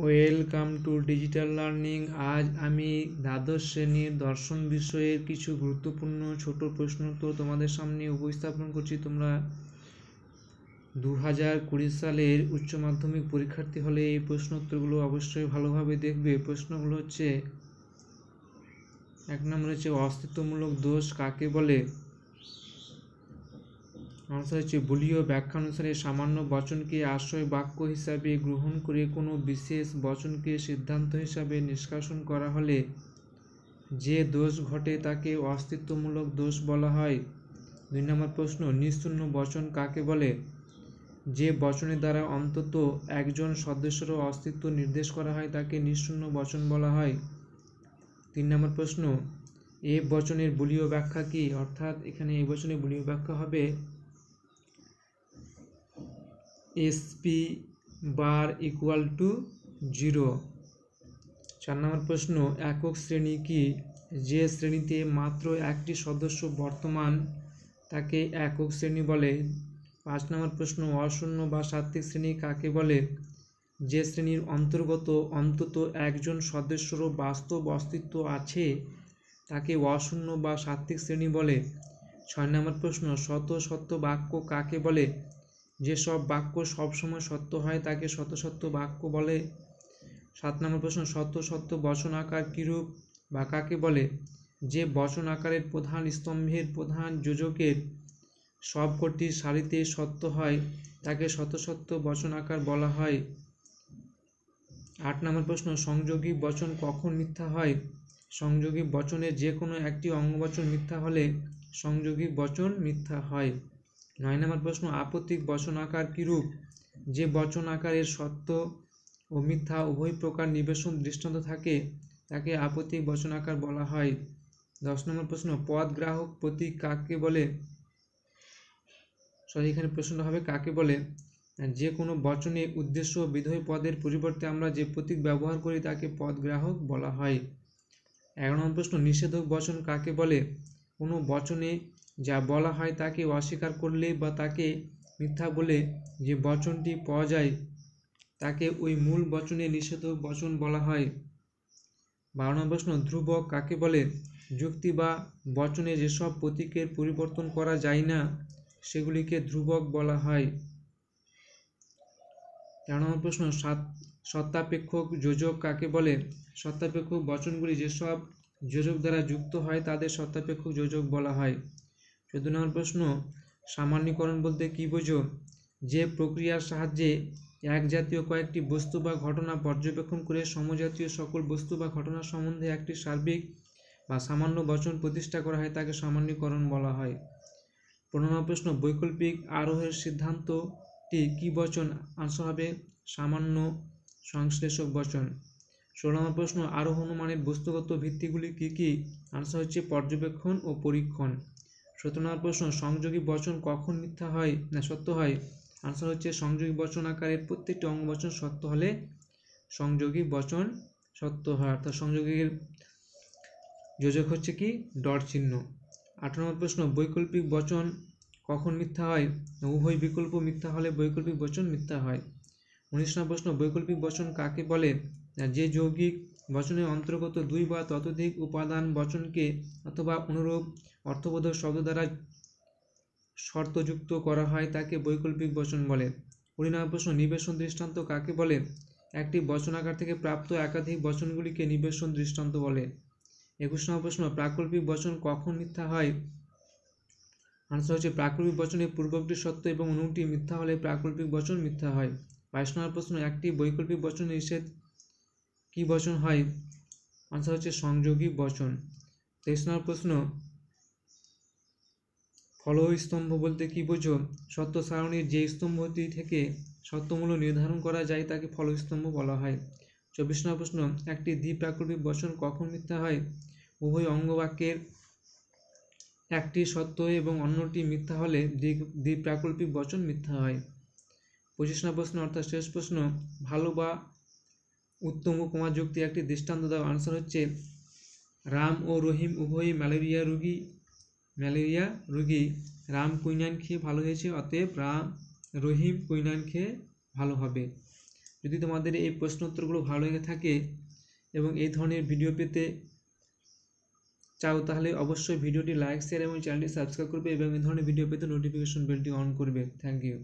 welcome to digital learning আজ আমি দ্বাদশ শ্রেণীর দর্শন বিষয়ের কিছু গুরুত্বপূর্ণ ছোট প্রশ্ন তো তোমাদের সামনে উপস্থাপন করছি তোমরা দু হাজার কুড়ি সালের উচ্চ মাধ্যমিক পরীক্ষার্থী হলে এই প্রশ্ন উত্তরগুলো অবশ্যই ভালোভাবে দেখবে প্রশ্নগুলো হচ্ছে এক নম্বর হচ্ছে অস্তিত্বমূলক দোষ কাকে বলে আনসার হচ্ছে বলীয় ব্যাখ্যা অনুসারে সামান্য বচনকে আশ্রয় বাক্য হিসাবে গ্রহণ করে কোনো বিশেষ বচনকে সিদ্ধান্ত হিসাবে নিষ্কাশন করা হলে যে দোষ ঘটে তাকে অস্তিত্বমূলক দোষ বলা হয় দুই নম্বর প্রশ্ন নিঃশূন্য বচন কাকে বলে যে বচনের দ্বারা অন্তত একজন সদস্যেরও অস্তিত্ব নির্দেশ করা হয় তাকে নিঃশূন্য বচন বলা হয় তিন নম্বর প্রশ্ন এ বচনের বলীয় ব্যাখ্যা কী অর্থাৎ এখানে এ বচনের বলীয় ব্যাখ্যা হবে SP bar equal to zero চার নম্বর প্রশ্ন একক শ্রেণী কি যে শ্রেণীতে মাত্র একটি সদস্য বর্তমান তাকে একক শ্রেণী বলে পাঁচ নম্বর প্রশ্ন অশূন্য বা সাত্ত্বিক শ্রেণী কাকে বলে যে শ্রেণীর অন্তর্গত অন্তত একজন সদস্যরও বাস্তব অস্তিত্ব আছে তাকে অশূন্য বা সাত্ত্বিক শ্রেণী বলে ছয় নম্বর প্রশ্ন শত শত বাক্য কাকে বলে যেসব বাক্য সবসময় সত্য হয় তাকে শত সত্য বাক্য বলে সাত নম্বর প্রশ্ন সত্য সত্য বচন আকার কীরূপ বা কাকে বলে যে বচন আকারের প্রধান স্তম্ভের প্রধান যোজকের সবকটি সারিতে সত্য হয় তাকে শত সত্য বচন আকার বলা হয় আট নম্বর প্রশ্ন সংযোগী বচন কখন মিথ্যা হয় সংযোগী বচনের যে কোনো একটি অঙ্গবচন মিথ্যা হলে সংযোগী বচন মিথ্যা হয় নয় নম্বর প্রশ্ন আপত্তিক বচনাকার কিরূপ যে বচনাকারের সত্য ও মিথ্যা উভয় প্রকার নিবেশন দৃষ্টান্ত থাকে তাকে আপত্তিক বচনাকার বলা হয় দশ নম্বর প্রশ্ন পদ গ্রাহক প্রতীক কাকে বলে সরি এখানে প্রশ্নটা হবে কাকে বলে যে কোনো বচনে উদ্দেশ্য বিধেয় পদের পরিবর্তে আমরা যে প্রতীক ব্যবহার করি তাকে পদ গ্রাহক বলা হয় এগারো নম্বর প্রশ্ন নিষেধক বচন কাকে বলে কোনো বচনে যা বলা হয় তাকে অস্বীকার করলে বা তাকে মিথ্যা বলে যে বচনটি পাওয়া যায় তাকে ওই মূল বচনে নিষেধ বচন বলা হয় বারণা প্রশ্ন ধ্রুবক কাকে বলে যুক্তি বা বচনে যেসব প্রতীকের পরিবর্তন করা যায় না সেগুলিকে ধ্রুবক বলা হয় তেরো নম্বর প্রশ্ন সত্তাপেক্ষক যোজক কাকে বলে সত্তাপেক্ষক বচনগুলি যেসব যোজক দ্বারা যুক্ত হয় তাদের সত্তাপেক্ষক যোজক বলা হয় চোদ্দ নম্বর প্রশ্ন সামান্যীকরণ বলতে কী বোঝো যে প্রক্রিয়ার সাহায্যে এক জাতীয় কয়েকটি বস্তু বা ঘটনা পর্যবেক্ষণ করে সমজাতীয় সকল বস্তু বা ঘটনা সম্বন্ধে একটি সার্বিক বা সামান্য বচন প্রতিষ্ঠা করা হয় তাকে সামান্যীকরণ বলা হয় পনেরো প্রশ্ন বৈকল্পিক আরোহের সিদ্ধান্তটি কি বচন আনসার হবে সামান্য সংশ্লেষক বচন ষোলো নম্বর প্রশ্ন আরোহণ অনুমানের বস্তুগত ভিত্তিগুলি কী কী আনসার হচ্ছে পর্যবেক্ষণ ও পরীক্ষণ সত্য নম্বর প্রশ্ন সংযোগী বচন কখন মিথ্যা হয় না সত্য হয় আনসার হচ্ছে সংযোগী বচন আকারে প্রত্যেকটি বচন সত্য হলে সংযোগী বচন সত্য হয় অর্থাৎ সংযোগীর যোজক হচ্ছে কি ডট চিহ্ন আঠারো নম্বর প্রশ্ন বৈকল্পিক বচন কখন মিথ্যা হয় উভয় বিকল্প মিথ্যা হলে বৈকল্পিক বচন মিথ্যা হয় উনিশ নম্বর প্রশ্ন বৈকল্পিক বচন কাকে বলে যে যৌগিক বচনের অন্তর্গত দুই বা ততোধিক উপাদান বচনকে অথবা অনুরূপ অর্থবোধক শব্দ দ্বারা শর্তযুক্ত করা হয় তাকে বৈকল্পিক বচন বলে পরিণাম প্রশ্ন নিবেশন দৃষ্টান্ত কাকে বলে একটি বচনাকার থেকে প্রাপ্ত একাধিক বচনগুলিকে নিবেশন দৃষ্টান্ত বলে একুশ নম্বর প্রশ্ন প্রাকল্পিক বচন কখন মিথ্যা হয় আনসার হচ্ছে প্রাকল্পিক বচনে পূর্বটি সত্য এবং অনুটি মিথ্যা হলে প্রাকল্পিক বচন মিথ্যা হয় বাইশ নম্বর প্রশ্ন একটি বৈকল্পিক বচন নিষেধ কি বচন হয় আনসার হচ্ছে সংযোগী বচন তেইশ নম্বর প্রশ্ন ফলস্তম্ভ স্তম্ভ বলতে কি বোঝো সত্য সারণীর যে স্তম্ভটি থেকে সত্যমূল্য নির্ধারণ করা যায় তাকে ফলস্তম্ভ বলা হয় চব্বিশ নম্বর প্রশ্ন একটি দ্বিপ্রাকৃতিক বচন কখন মিথ্যা হয় উভয় অঙ্গবাক্যের একটি সত্য এবং অন্যটি মিথ্যা হলে দ্বিপ্রাকল্পিক বচন মিথ্যা হয় পঁচিশ নম্বর প্রশ্ন অর্থাৎ শেষ প্রশ্ন ভালো বা উত্তম ও কুমার যুক্তি একটি দৃষ্টান্ত দেওয়া আনসার হচ্ছে রাম ও রহিম উভয়ই ম্যালেরিয়া রুগী ম্যালেরিয়া রুগী রাম কুইনাইন খেয়ে ভালো হয়েছে অতএব রাম রহিম কুইনাইন খেয়ে ভালো হবে যদি তোমাদের এই প্রশ্ন উত্তরগুলো ভালো হয়ে থাকে এবং এই ধরনের ভিডিও পেতে চাও তাহলে অবশ্যই ভিডিওটি লাইক শেয়ার এবং চ্যানেলটি সাবস্ক্রাইব করবে এবং এই ধরনের ভিডিও পেতে নোটিফিকেশন বেলটি অন করবে থ্যাংক ইউ